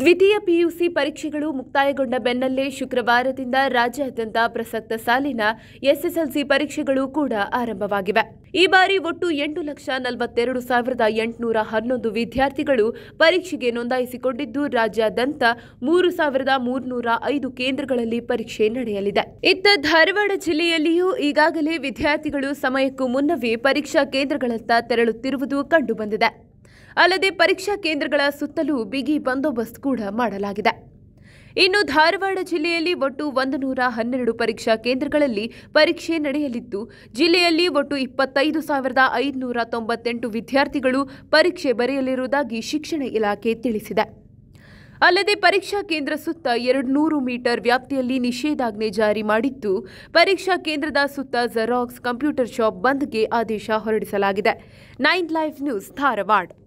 ದ್ವಿತೀಯ ಪಿಯುಸಿ ಪರೀಕ್ಷೆಗಳು ಮುಕ್ತಾಯಗೊಂಡ ಬೆನ್ನಲ್ಲೇ ಶುಕ್ರವಾರದಿಂದ ರಾಜ್ಯಾದ್ಯಂತ ಪ್ರಸಕ್ತ ಸಾಲಿನ ಎಸ್ಎಸ್ಎಲ್ಸಿ ಪರೀಕ್ಷೆಗಳು ಕೂಡ ಆರಂಭವಾಗಿವೆ ಈ ಬಾರಿ ಒಟ್ಟು ಎಂಟು ಲಕ್ಷ ನಲವತ್ತೆರಡು ಸಾವಿರದ ಎಂಟುನೂರ ಹನ್ನೊಂದು ವಿದ್ಯಾರ್ಥಿಗಳು ಪರೀಕ್ಷೆಗೆ ನೋಂದಾಯಿಸಿಕೊಂಡಿದ್ದು ರಾಜ್ಯಾದ್ಯಂತ ಮೂರು ಸಾವಿರದ ಮೂರುನೂರ ಐದು ಕೇಂದ್ರಗಳಲ್ಲಿ ಪರೀಕ್ಷೆ ನಡೆಯಲಿದೆ ಇತ್ತ ಧಾರವಾಡ ಜಿಲ್ಲೆಯಲ್ಲಿಯೂ ಈಗಾಗಲೇ ವಿದ್ಯಾರ್ಥಿಗಳು ಸಮಯಕ್ಕೂ ಮುನ್ನವೇ ಪರೀಕ್ಷಾ ಕೇಂದ್ರಗಳತ್ತ ತೆರಳುತ್ತಿರುವುದು ಕಂಡುಬಂದಿದೆ ಅಲ್ಲದೆ ಪರೀಕ್ಷಾ ಕೇಂದ್ರಗಳ ಸುತ್ತಲೂ ಬಿಗಿ ಬಂದೋಬಸ್ತ್ ಕೂಡ ಮಾಡಲಾಗಿದೆ ಇನ್ನು ಧಾರವಾಡ ಜಿಲ್ಲೆಯಲ್ಲಿ ಒಟ್ಟು ಒಂದು ನೂರ ಹನ್ನೆರಡು ಪರೀಕ್ಷಾ ಕೇಂದ್ರಗಳಲ್ಲಿ ಪರೀಕ್ಷೆ ನಡೆಯಲಿದ್ದು ಜಿಲ್ಲೆಯಲ್ಲಿ ಒಟ್ಟು ಇಪ್ಪತ್ತೈದು ಸಾವಿರದ ಐದುನೂರ ತೊಂಬತ್ತೆಂಟು ವಿದ್ಯಾರ್ಥಿಗಳು ಪರೀಕ್ಷೆ ಬರೆಯಲಿರುವುದಾಗಿ ಶಿಕ್ಷಣ ಇಲಾಖೆ ತಿಳಿಸಿದೆ ಅಲ್ಲದೆ ಪರೀಕ್ಷಾ ಕೇಂದ್ರ ಸುತ್ತ ಎರಡು ನೂರು ಮೀಟರ್ ವ್ಯಾಪ್ತಿಯಲ್ಲಿ ನಿಷೇಧಾಜ್ಞೆ ಜಾರಿ ಮಾಡಿದ್ದು ಪರೀಕ್ಷಾ ಕೇಂದ್ರದ ಸುತ್ತ ಜೆರಾಕ್ಸ್ ಕಂಪ್ಯೂಟರ್ ಶಾಪ್ ಬಂದ್ಗೆ ಆದೇಶ ಹೊರಡಿಸಲಾಗಿದೆ ನೈನ್ ಲೈಫ್ ನ್ಯೂಸ್ ಧಾರವಾಡ